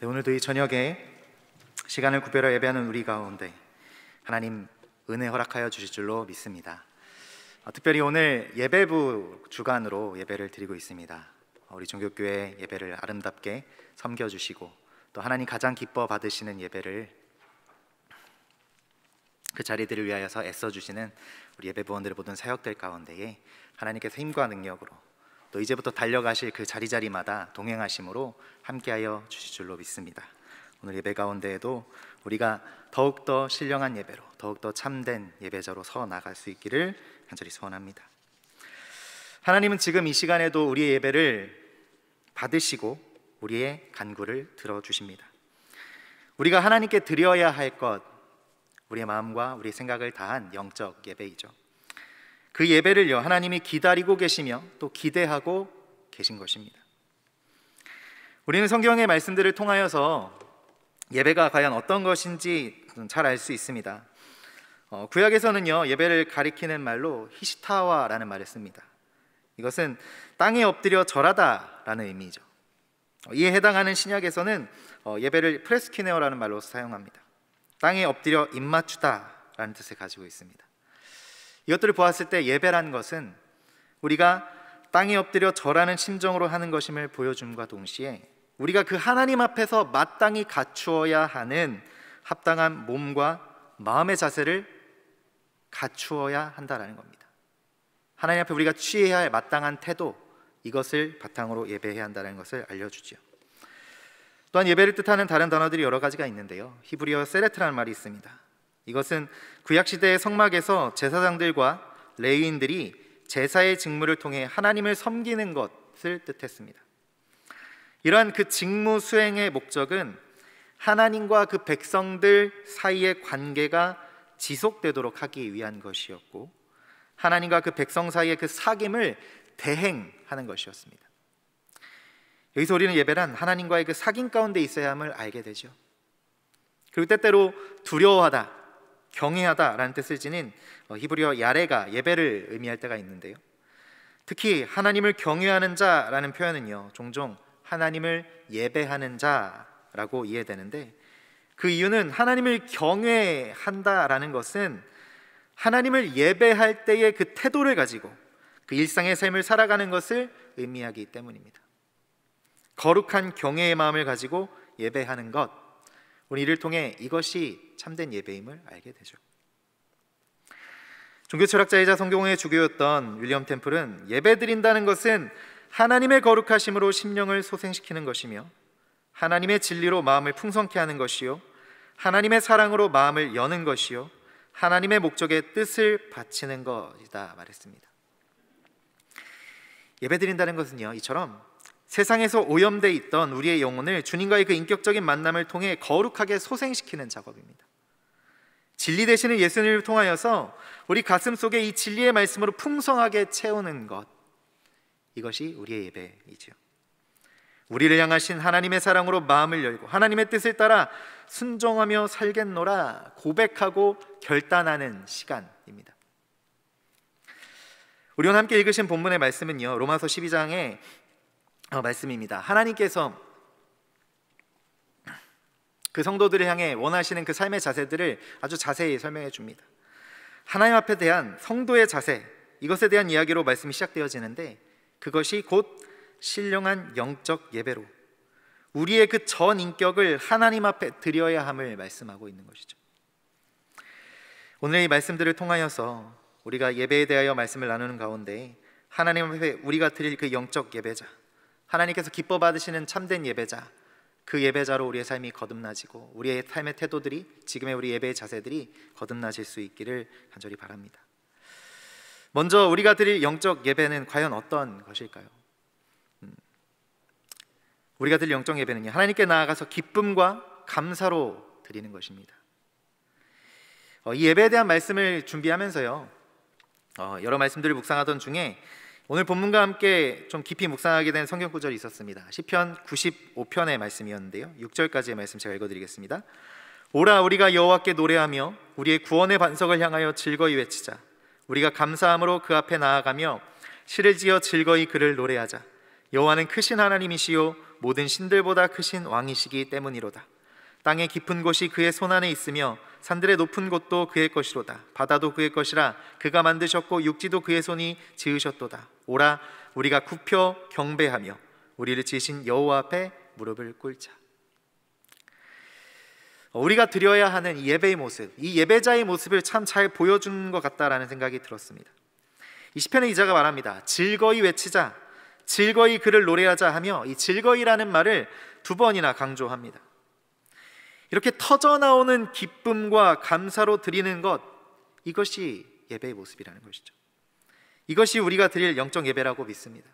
네, 오늘도 이 저녁에 시간을 구별하여 예배하는 우리 가운데 하나님 은혜 허락하여 주실 줄로 믿습니다. 어, 특별히 오늘 예배부 주간으로 예배를 드리고 있습니다. 어, 우리 종교교회 예배를 아름답게 섬겨 주시고 또 하나님 가장 기뻐 받으시는 예배를 그 자리들을 위하여서 애써 주시는 우리 예배부원들을 모든 사역들 가운데에 하나님께서 힘과 능력으로 또 이제부터 달려가실 그 자리자리마다 동행하심으로 함께하여 주실 줄로 믿습니다. 오늘 예배 가운데에도 우리가 더욱더 신령한 예배로 더욱더 참된 예배자로 서 나갈 수 있기를 간절히 소원합니다. 하나님은 지금 이 시간에도 우리의 예배를 받으시고 우리의 간구를 들어 주십니다. 우리가 하나님께 드려야 할것 우리의 마음과 우리의 생각을 다한 영적 예배이죠. 그 예배를요, 하나님이 기다리고 계시며 또 기대하고 계신 것입니다. 우리는 성경의 말씀들을 통하여서 예배가 과연 어떤 것인지 잘 알 수 있습니다. 어, 구약에서는요 예배를 가리키는 말로 히시타와라는 말을 씁니다. 이것은 땅에 엎드려 절하다라는 의미죠. 어, 이에 해당하는 신약에서는 어, 예배를 프레스키네어라는 말로 사용합니다. 땅에 엎드려 입맞추다라는 뜻을 가지고 있습니다. 이것들을 보았을 때 예배라는 것은 우리가 땅에 엎드려 절하는 심정으로 하는 것임을 보여줌과 동시에 우리가 그 하나님 앞에서 마땅히 갖추어야 하는 합당한 몸과 마음의 자세를 갖추어야 한다라는 겁니다. 하나님 앞에 우리가 취해야 할 마땅한 태도 이것을 바탕으로 예배해야 한다는 것을 알려주죠. 또한 예배를 뜻하는 다른 단어들이 여러 가지가 있는데요. 히브리어 세레트라는 말이 있습니다. 이것은 구약시대의 성막에서 제사장들과 레위인들이 제사의 직무를 통해 하나님을 섬기는 것을 뜻했습니다. 이러한 그 직무 수행의 목적은 하나님과 그 백성들 사이의 관계가 지속되도록 하기 위한 것이었고 하나님과 그 백성 사이의 그 사귐을 대행하는 것이었습니다. 여기서 우리는 예배란 하나님과의 그 사귐 가운데 있어야 함을 알게 되죠. 그리고 때때로 두려워하다, 경외하다라는 뜻을 지닌 어, 히브리어 야레가 예배를 의미할 때가 있는데요. 특히 하나님을 경외하는 자라는 표현은요. 종종 하나님을 예배하는 자라고 이해되는데 그 이유는 하나님을 경외한다라는 것은 하나님을 예배할 때의 그 태도를 가지고 그 일상의 삶을 살아가는 것을 의미하기 때문입니다. 거룩한 경외의 마음을 가지고 예배하는 것, 우리 를 통해 이것이 참된 예배임을 알게 되죠. 종교 철학자이자 성경의 주교였던 윌리엄 템플은 예배 드린다는 것은 하나님의 거룩하심으로 심령을 소생시키는 것이며 하나님의 진리로 마음을 풍성케 하는 것이요 하나님의 사랑으로 마음을 여는 것이요 하나님의 목적의 뜻을 바치는 것이다 말했습니다. 예배 드린다는 것은요 이처럼 세상에서 오염돼 있던 우리의 영혼을 주님과의 그 인격적인 만남을 통해 거룩하게 소생시키는 작업입니다. 진리 대신에 예수님을 통하여서 우리 가슴 속에 이 진리의 말씀으로 풍성하게 채우는 것 이것이 우리의 예배이지요. 우리를 향하신 하나님의 사랑으로 마음을 열고 하나님의 뜻을 따라 순종하며 살겠노라 고백하고 결단하는 시간입니다. 우리와 함께 읽으신 본문의 말씀은요. 로마서 12장의 어, 말씀입니다. 하나님께서 그 성도들을 향해 원하시는 그 삶의 자세들을 아주 자세히 설명해 줍니다. 하나님 앞에 대한 성도의 자세 이것에 대한 이야기로 말씀이 시작되어지는데 그것이 곧 신령한 영적 예배로 우리의 그 전 인격을 하나님 앞에 드려야 함을 말씀하고 있는 것이죠. 오늘 이 말씀들을 통하여서 우리가 예배에 대하여 말씀을 나누는 가운데 하나님 앞에 우리가 드릴 그 영적 예배자, 하나님께서 기뻐 받으시는 참된 예배자, 그 예배자로 우리의 삶이 거듭나지고 우리의 삶의 태도들이 지금의 우리 예배의 자세들이 거듭나실 수 있기를 간절히 바랍니다. 먼저 우리가 드릴 영적 예배는 과연 어떤 것일까요? 음. 우리가 드릴 영적 예배는요 하나님께 나아가서 기쁨과 감사로 드리는 것입니다. 어, 이 예배에 대한 말씀을 준비하면서요 어, 여러 말씀들을 묵상하던 중에 오늘 본문과 함께 좀 깊이 묵상하게 된 성경 구절이 있었습니다. 시편 95편의 말씀이었는데요. 6절까지의 말씀 제가 읽어 드리겠습니다. 오라 우리가 여호와께 노래하며 우리의 구원의 반석을 향하여 즐거이 외치자. 우리가 감사함으로 그 앞에 나아가며 시를 지어 즐거이 그를 노래하자. 여호와는 크신 하나님이시요 모든 신들보다 크신 왕이시기 때문이로다. 땅의 깊은 곳이 그의 손 안에 있으며 산들의 높은 곳도 그의 것이로다 바다도 그의 것이라 그가 만드셨고 육지도 그의 손이 지으셨도다 오라 우리가 굽혀 경배하며 우리를 지신 여호와 앞에 무릎을 꿇자 어, 우리가 드려야 하는 예배의 모습 이 예배자의 모습을 참 잘 보여준 것 같다라는 생각이 들었습니다 이 시편의 이자가 말합니다 즐거이 외치자 즐거이 그를 노래하자 하며 이 즐거이라는 말을 두 번이나 강조합니다 이렇게 터져 나오는 기쁨과 감사로 드리는 것 이것이 예배의 모습이라는 것이죠. 이것이 우리가 드릴 영적 예배라고 믿습니다.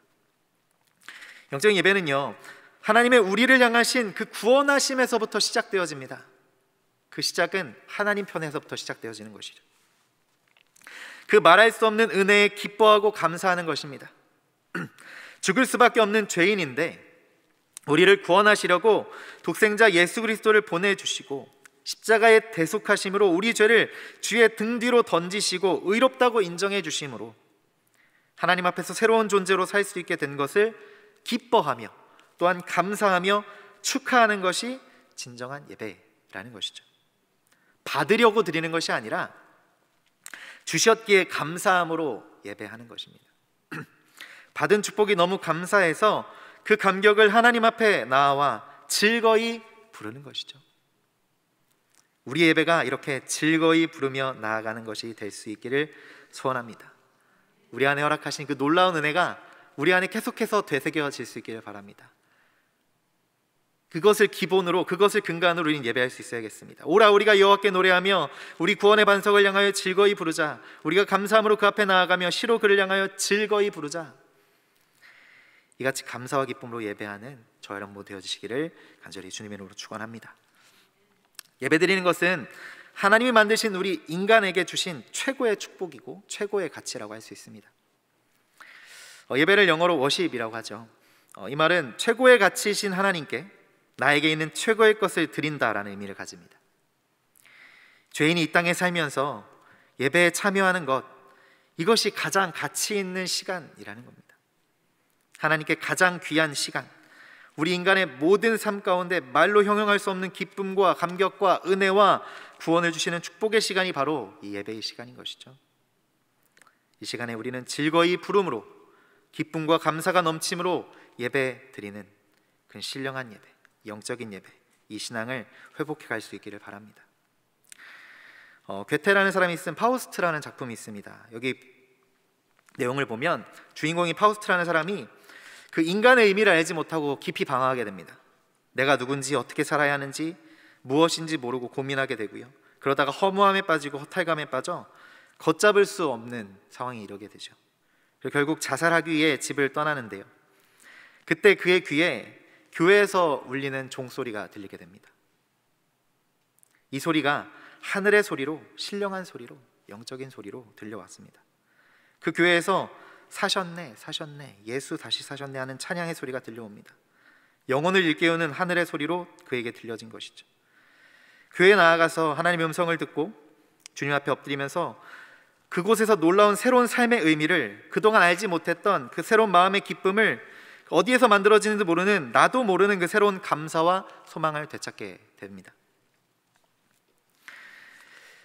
영적 예배는요. 하나님의 우리를 향하신 그 구원하심에서부터 시작되어집니다. 그 시작은 하나님 편에서부터 시작되어지는 것이죠. 그 말할 수 없는 은혜에 기뻐하고 감사하는 것입니다. 죽을 수밖에 없는 죄인인데 우리를 구원하시려고 독생자 예수 그리스도를 보내주시고 십자가의 대속하심으로 우리 죄를 주의 등 뒤로 던지시고 의롭다고 인정해 주심으로 하나님 앞에서 새로운 존재로 살 수 있게 된 것을 기뻐하며 또한 감사하며 축하하는 것이 진정한 예배라는 것이죠. 받으려고 드리는 것이 아니라 주셨기에 감사함으로 예배하는 것입니다. 받은 축복이 너무 감사해서 그 감격을 하나님 앞에 나와 즐거이 부르는 것이죠. 우리 예배가 이렇게 즐거이 부르며 나아가는 것이 될 수 있기를 소원합니다. 우리 안에 허락하신 그 놀라운 은혜가 우리 안에 계속해서 되새겨질 수 있기를 바랍니다. 그것을 기본으로 그것을 근간으로 우리는 예배할 수 있어야겠습니다. 오라 우리가 여호와께 노래하며 우리 구원의 반석을 향하여 즐거이 부르자. 우리가 감사함으로 그 앞에 나아가며 시로 그를 향하여 즐거이 부르자. 이같이 감사와 기쁨으로 예배하는 저와 여러분 모두 되어주시기를 간절히 주님의 이름으로 축원합니다. 예배 드리는 것은 하나님이 만드신 우리 인간에게 주신 최고의 축복이고 최고의 가치라고 할 수 있습니다. 어, 예배를 영어로 워십이라고 하죠. 어, 이 말은 최고의 가치이신 하나님께 나에게 있는 최고의 것을 드린다라는 의미를 가집니다. 죄인이 이 땅에 살면서 예배에 참여하는 것 이것이 가장 가치 있는 시간이라는 겁니다. 하나님께 가장 귀한 시간, 우리 인간의 모든 삶 가운데 말로 형용할 수 없는 기쁨과 감격과 은혜와 구원을 주시는 축복의 시간이 바로 이 예배의 시간인 것이죠. 이 시간에 우리는 즐거이 부름으로 기쁨과 감사가 넘침으로 예배 드리는 그 신령한 예배, 영적인 예배, 이 신앙을 회복해 갈 수 있기를 바랍니다. 어, 괴테라는 사람이 쓴 파우스트라는 작품이 있습니다. 여기 내용을 보면 주인공이 파우스트라는 사람이 그 인간의 의미를 알지 못하고 깊이 방황하게 됩니다. 내가 누군지 어떻게 살아야 하는지 무엇인지 모르고 고민하게 되고요. 그러다가 허무함에 빠지고 허탈감에 빠져 걷잡을 수 없는 상황이 이르게 되죠. 결국 자살하기 위해 집을 떠나는데요. 그때 그의 귀에 교회에서 울리는 종소리가 들리게 됩니다. 이 소리가 하늘의 소리로 신령한 소리로 영적인 소리로 들려왔습니다. 그 교회에서 사셨네, 사셨네, 예수 다시 사셨네 하는 찬양의 소리가 들려옵니다. 영혼을 일깨우는 하늘의 소리로 그에게 들려진 것이죠. 교회에 나아가서 하나님의 음성을 듣고 주님 앞에 엎드리면서 그곳에서 놀라운 새로운 삶의 의미를 그동안 알지 못했던 그 새로운 마음의 기쁨을 어디에서 만들어지는지 모르는 나도 모르는 그 새로운 감사와 소망을 되찾게 됩니다.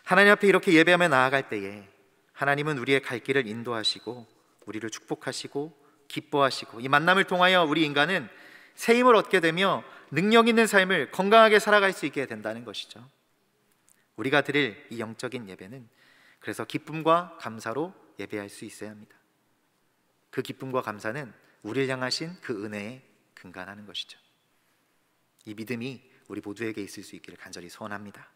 하나님 앞에 이렇게 예배하며 나아갈 때에 하나님은 우리의 갈 길을 인도하시고 우리를 축복하시고 기뻐하시고 이 만남을 통하여 우리 인간은 새 힘을 얻게 되며 능력 있는 삶을 건강하게 살아갈 수 있게 된다는 것이죠. 우리가 드릴 이 영적인 예배는 그래서 기쁨과 감사로 예배할 수 있어야 합니다. 그 기쁨과 감사는 우리를 향하신 그 은혜에 근간하는 것이죠. 이 믿음이 우리 모두에게 있을 수 있기를 간절히 소원합니다.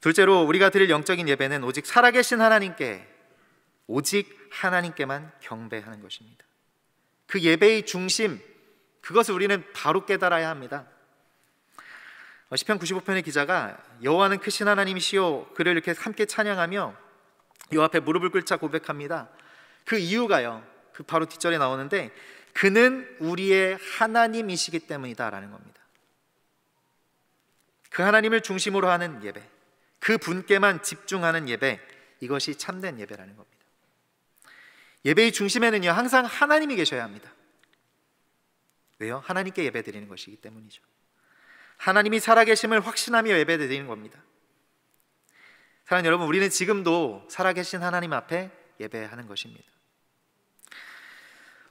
둘째로 우리가 드릴 영적인 예배는 오직 살아계신 하나님께 오직 하나님께만 경배하는 것입니다. 그 예배의 중심 그것을 우리는 바로 깨달아야 합니다. 어, 시편 95편의 기자가 여호와는 크신 하나님이시요 그를 이렇게 함께 찬양하며 요 앞에 무릎을 꿇자 고백합니다. 그 이유가요. 그 바로 뒷절에 나오는데 그는 우리의 하나님이시기 때문이다라는 겁니다. 그 하나님을 중심으로 하는 예배, 그 분께만 집중하는 예배, 이것이 참된 예배라는 겁니다. 예배의 중심에는요 항상 하나님이 계셔야 합니다. 왜요? 하나님께 예배드리는 것이기 때문이죠. 하나님이 살아계심을 확신하며 예배드리는 겁니다. 사랑하 여러분, 우리는 지금도 살아계신 하나님 앞에 예배하는 것입니다.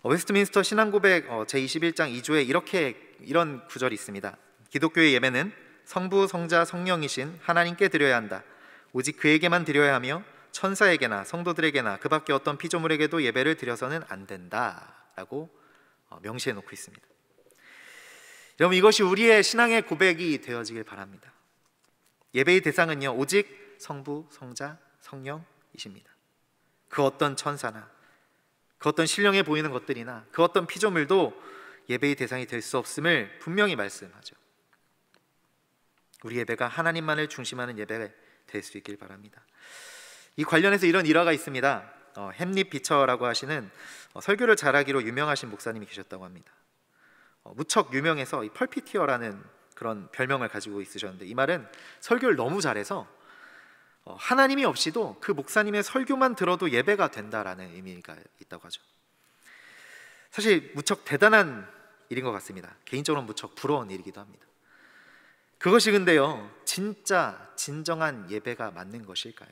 어, 웨스트민스터 신앙고백 어, 제21장 2조에 이렇게 이런 구절이 있습니다. 기독교의 예배는 성부, 성자, 성령이신 하나님께 드려야 한다. 오직 그에게만 드려야 하며 천사에게나 성도들에게나 그 밖에 어떤 피조물에게도 예배를 드려서는 안 된다라고 어, 명시해 놓고 있습니다. 여러분 이것이 우리의 신앙의 고백이 되어지길 바랍니다. 예배의 대상은요 오직 성부, 성자, 성령이십니다. 그 어떤 천사나 그 어떤 신령해 보이는 것들이나 그 어떤 피조물도 예배의 대상이 될 수 없음을 분명히 말씀하죠. 우리 예배가 하나님만을 중심하는 예배가 될 수 있길 바랍니다. 이 관련해서 이런 일화가 있습니다. 어, 햄릿 비처라고 하시는 어, 설교를 잘하기로 유명하신 목사님이 계셨다고 합니다. 어, 무척 유명해서 이 펄피티어라는 그런 별명을 가지고 있으셨는데 이 말은 설교를 너무 잘해서 어, 하나님이 없이도 그 목사님의 설교만 들어도 예배가 된다라는 의미가 있다고 하죠. 사실 무척 대단한 일인 것 같습니다. 개인적으로 무척 부러운 일이기도 합니다. 그것이 근데요, 진짜 진정한 예배가 맞는 것일까요?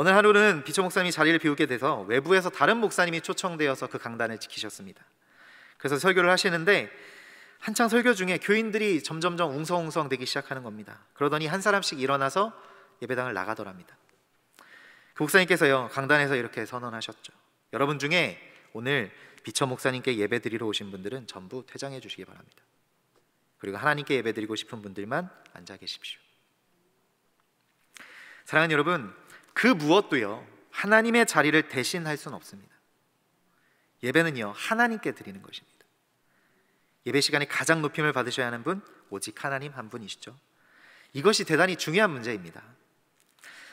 오늘 하루는 비처 목사님이 자리를 비우게 돼서 외부에서 다른 목사님이 초청되어서 그 강단을 지키셨습니다. 그래서 설교를 하시는데 한창 설교 중에 교인들이 점점점 웅성웅성 되기 시작하는 겁니다. 그러더니 한 사람씩 일어나서 예배당을 나가더랍니다. 그 목사님께서요 강단에서 이렇게 선언하셨죠. 여러분 중에 오늘 비처 목사님께 예배 드리러 오신 분들은 전부 퇴장해 주시기 바랍니다. 그리고 하나님께 예배 드리고 싶은 분들만 앉아 계십시오. 사랑하는 여러분, 그 무엇도요 하나님의 자리를 대신할 수는 없습니다. 예배는요 하나님께 드리는 것입니다. 예배 시간에 가장 높임을 받으셔야 하는 분 오직 하나님 한 분이시죠. 이것이 대단히 중요한 문제입니다.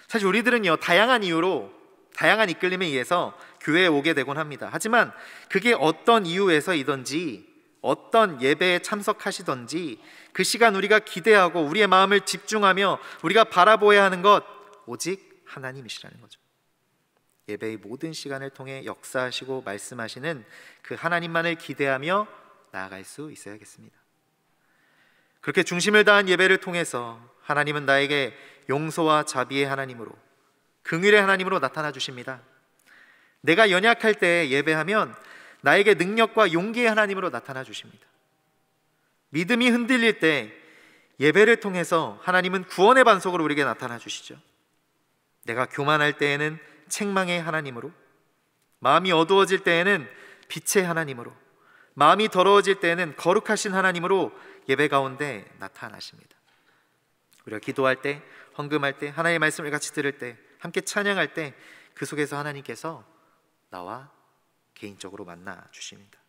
사실 우리들은요 다양한 이유로 다양한 이끌림에 의해서 교회에 오게 되곤 합니다. 하지만 그게 어떤 이유에서이든지 어떤 예배에 참석하시든지 그 시간 우리가 기대하고 우리의 마음을 집중하며 우리가 바라보야 하는 것 오직 하나님이시라는 거죠. 예배의 모든 시간을 통해 역사하시고 말씀하시는 그 하나님만을 기대하며 나아갈 수 있어야겠습니다. 그렇게 중심을 다한 예배를 통해서 하나님은 나에게 용서와 자비의 하나님으로 긍휼의 하나님으로 나타나 주십니다. 내가 연약할 때 예배하면 나에게 능력과 용기의 하나님으로 나타나 주십니다. 믿음이 흔들릴 때 예배를 통해서 하나님은 구원의 반석으로 우리에게 나타나 주시죠. 내가 교만할 때에는 책망의 하나님으로, 마음이 어두워질 때에는 빛의 하나님으로, 마음이 더러워질 때에는 거룩하신 하나님으로 예배 가운데 나타나십니다. 우리가 기도할 때, 헌금할 때, 하나님의 말씀을 같이 들을 때, 함께 찬양할 때 그 속에서 하나님께서 나와 개인적으로 만나 주십니다.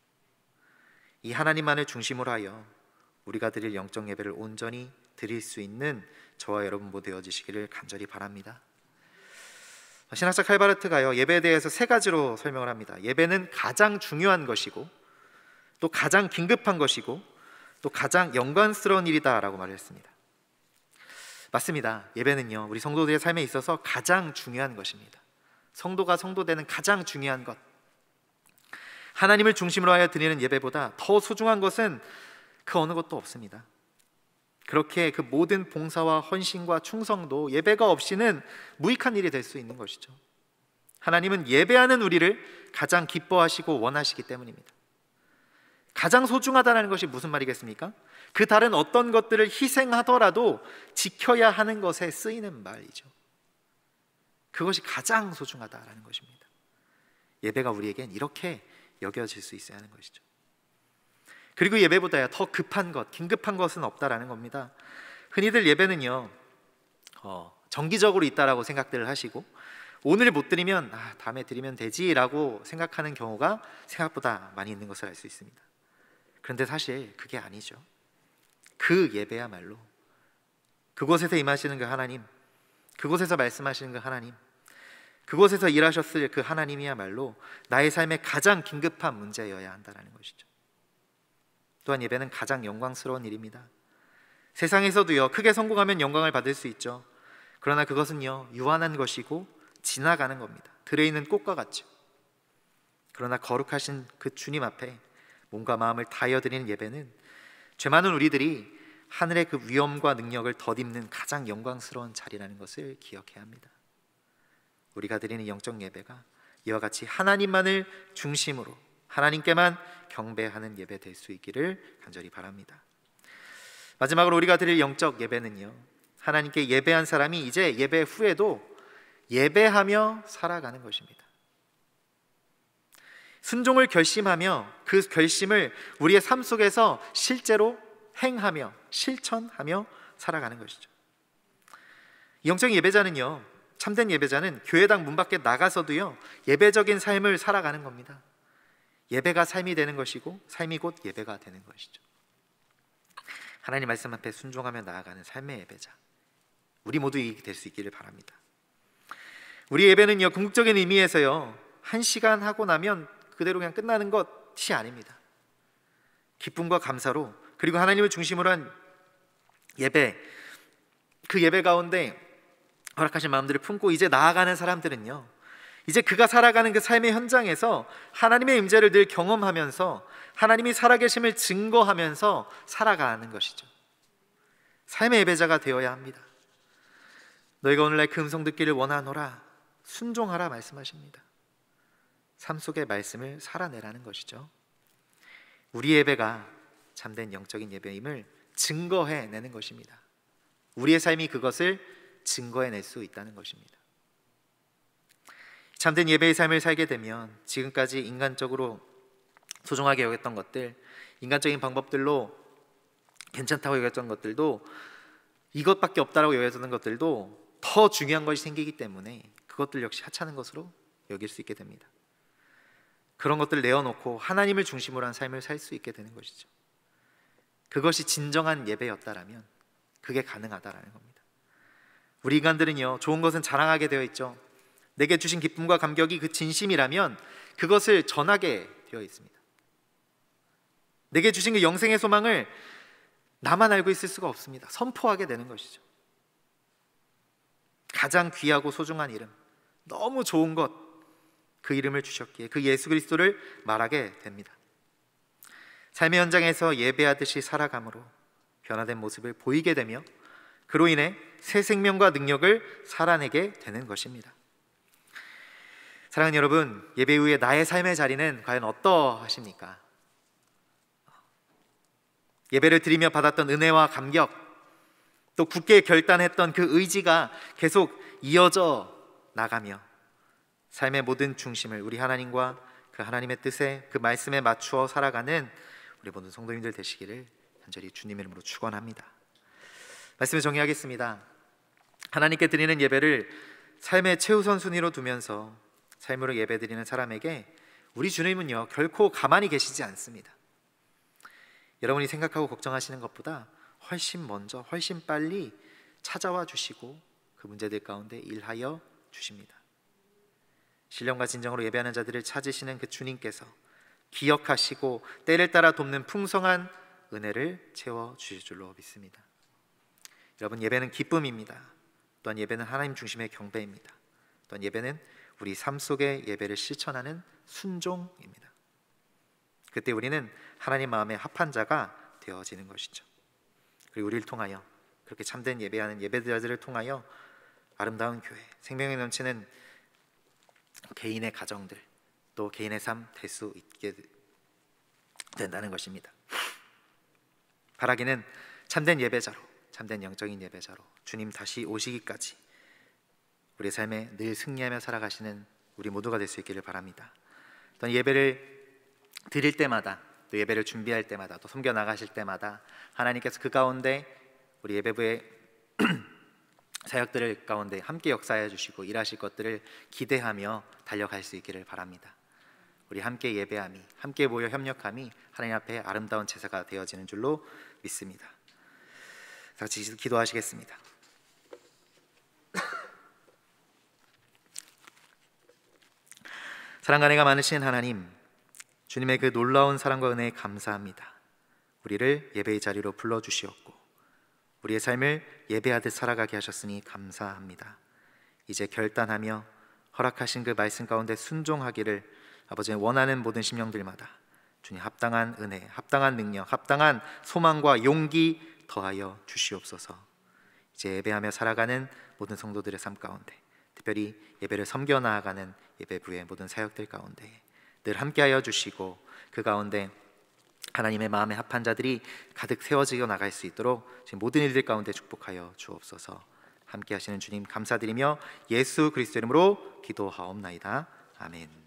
이 하나님만을 중심으로 하여 우리가 드릴 영적 예배를 온전히 드릴 수 있는 저와 여러분 모두 되어지시기를 간절히 바랍니다. 신학자 칼바르트가요 예배에 대해서 세 가지로 설명을 합니다. 예배는 가장 중요한 것이고 또 가장 긴급한 것이고 또 가장 연관스러운 일이다라고 말했습니다. 맞습니다. 예배는요 우리 성도들의 삶에 있어서 가장 중요한 것입니다. 성도가 성도되는 가장 중요한 것 하나님을 중심으로 하여 드리는 예배보다 더 소중한 것은 그 어느 것도 없습니다. 그렇게 그 모든 봉사와 헌신과 충성도 예배가 없이는 무익한 일이 될 수 있는 것이죠. 하나님은 예배하는 우리를 가장 기뻐하시고 원하시기 때문입니다. 가장 소중하다는 것이 무슨 말이겠습니까? 그 다른 어떤 것들을 희생하더라도 지켜야 하는 것에 쓰이는 말이죠. 그것이 가장 소중하다라는 것입니다. 예배가 우리에겐 이렇게 여겨질 수 있어야 하는 것이죠. 그리고 예배보다야 더 급한 것, 긴급한 것은 없다라는 겁니다. 흔히들 예배는요, 어, 정기적으로 있다라고 생각들 하시고 오늘 못 드리면 아, 다음에 드리면 되지라고 생각하는 경우가 생각보다 많이 있는 것을 알 수 있습니다. 그런데 사실 그게 아니죠. 그 예배야말로 그곳에서 임하시는 그 하나님, 그곳에서 말씀하시는 그 하나님, 그곳에서 일하셨을 그 하나님이야말로 나의 삶의 가장 긴급한 문제여야 한다라는 것이죠. 또한 예배는 가장 영광스러운 일입니다. 세상에서도요 크게 성공하면 영광을 받을 수 있죠. 그러나 그것은요 유한한 것이고 지나가는 겁니다. 들에 있는 꽃과 같죠. 그러나 거룩하신 그 주님 앞에 몸과 마음을 다이어 드리는 예배는 죄 많은 우리들이 하늘의 그 위엄과 능력을 덧입는 가장 영광스러운 자리라는 것을 기억해야 합니다. 우리가 드리는 영적 예배가 이와 같이 하나님만을 중심으로 하나님께만 경배하는 예배 될 수 있기를 간절히 바랍니다. 마지막으로 우리가 드릴 영적 예배는요. 하나님께 예배한 사람이 이제 예배 후에도 예배하며 살아가는 것입니다. 순종을 결심하며 그 결심을 우리의 삶 속에서 실제로 행하며 실천하며 살아가는 것이죠. 영적 예배자는요. 참된 예배자는 교회당 문 밖에 나가서도요. 예배적인 삶을 살아가는 겁니다. 예배가 삶이 되는 것이고 삶이 곧 예배가 되는 것이죠. 하나님 말씀 앞에 순종하며 나아가는 삶의 예배자. 우리 모두 이될 수 있기를 바랍니다. 우리 예배는요 궁극적인 의미에서요 한 시간 하고 나면 그대로 그냥 끝나는 것이 아닙니다. 기쁨과 감사로 그리고 하나님을 중심으로 한 예배 그 예배 가운데 허락하신 마음들을 품고 이제 나아가는 사람들은요 이제 그가 살아가는 그 삶의 현장에서 하나님의 임재를 늘 경험하면서 하나님이 살아계심을 증거하면서 살아가는 것이죠. 삶의 예배자가 되어야 합니다. 너희가 오늘날 금성 그 듣기를 원하노라 순종하라 말씀하십니다. 삶 속의 말씀을 살아내라는 것이죠. 우리 예배가 참된 영적인 예배임을 증거해 내는 것입니다. 우리의 삶이 그것을 증거해 낼 수 있다는 것입니다. 참된 예배의 삶을 살게 되면 지금까지 인간적으로 소중하게 여겼던 것들, 인간적인 방법들로 괜찮다고 여겼던 것들도 이것밖에 없다라고 여겨지는 것들도 더 중요한 것이 생기기 때문에 그것들 역시 하찮은 것으로 여길 수 있게 됩니다. 그런 것들 내어놓고 하나님을 중심으로 한 삶을 살 수 있게 되는 것이죠. 그것이 진정한 예배였다라면 그게 가능하다라는 겁니다. 우리 인간들은요 좋은 것은 자랑하게 되어 있죠. 내게 주신 기쁨과 감격이 그 진심이라면 그것을 전하게 되어 있습니다. 내게 주신 그 영생의 소망을 나만 알고 있을 수가 없습니다. 선포하게 되는 것이죠. 가장 귀하고 소중한 이름, 너무 좋은 것, 그 이름을 주셨기에 그 예수 그리스도를 말하게 됩니다. 삶의 현장에서 예배하듯이 살아감으로 변화된 모습을 보이게 되며 그로 인해 새 생명과 능력을 살아내게 되는 것입니다. 사랑하는 여러분, 예배 후에 나의 삶의 자리는 과연 어떠하십니까? 예배를 드리며 받았던 은혜와 감격, 또 굳게 결단했던 그 의지가 계속 이어져 나가며 삶의 모든 중심을 우리 하나님과 그 하나님의 뜻에 그 말씀에 맞추어 살아가는 우리 모든 성도님들 되시기를 간절히 주님의 이름으로 축원합니다. 말씀을 정리하겠습니다. 하나님께 드리는 예배를 삶의 최우선 순위로 두면서 삶으로 예배드리는 사람에게 우리 주님은요 결코 가만히 계시지 않습니다. 여러분이 생각하고 걱정하시는 것보다 훨씬 먼저 훨씬 빨리 찾아와 주시고 그 문제들 가운데 일하여 주십니다. 신령과 진정으로 예배하는 자들을 찾으시는 그 주님께서 기억하시고 때를 따라 돕는 풍성한 은혜를 채워 주실 줄로 믿습니다. 여러분 예배는 기쁨입니다. 또한 예배는 하나님 중심의 경배입니다. 또한 예배는 우리 삶 속의 예배를 실천하는 순종입니다. 그때 우리는 하나님 마음에 합한 자가 되어지는 것이죠. 그리고 우리를 통하여 그렇게 참된 예배하는 예배자들을 통하여 아름다운 교회, 생명이 넘치는 개인의 가정들, 또 개인의 삶 될 수 있게 된다는 것입니다. 바라기는 참된 예배자로, 참된 영적인 예배자로 주님 다시 오시기까지 우리 삶에 늘 승리하며 살아가시는 우리 모두가 될 수 있기를 바랍니다. 또 예배를 드릴 때마다 또 예배를 준비할 때마다 또 섬겨 나가실 때마다 하나님께서 그 가운데 우리 예배부의 사역들을 그 가운데 함께 역사해 주시고 일하실 것들을 기대하며 달려갈 수 있기를 바랍니다. 우리 함께 예배함이 함께 모여 협력함이 하나님 앞에 아름다운 제사가 되어지는 줄로 믿습니다. 같이 기도하시겠습니다. 사랑과 은혜가 많으신 하나님, 주님의 그 놀라운 사랑과 은혜에 감사합니다. 우리를 예배의 자리로 불러 주시었고 우리의 삶을 예배하듯 살아가게 하셨으니 감사합니다. 이제 결단하며 허락하신 그 말씀 가운데 순종하기를 아버지의 원하는 모든 심령들마다 주님 합당한 은혜, 합당한 능력, 합당한 소망과 용기 더하여 주시옵소서. 이제 예배하며 살아가는 모든 성도들의 삶 가운데 특별히 예배를 섬겨 나아가는 예배부의 모든 사역들 가운데 늘 함께하여 주시고 그 가운데 하나님의 마음에 합한 자들이 가득 세워지어 나갈 수 있도록 지금 모든 일들 가운데 축복하여 주옵소서. 함께하시는 주님 감사드리며 예수 그리스도 이름으로 기도하옵나이다. 아멘.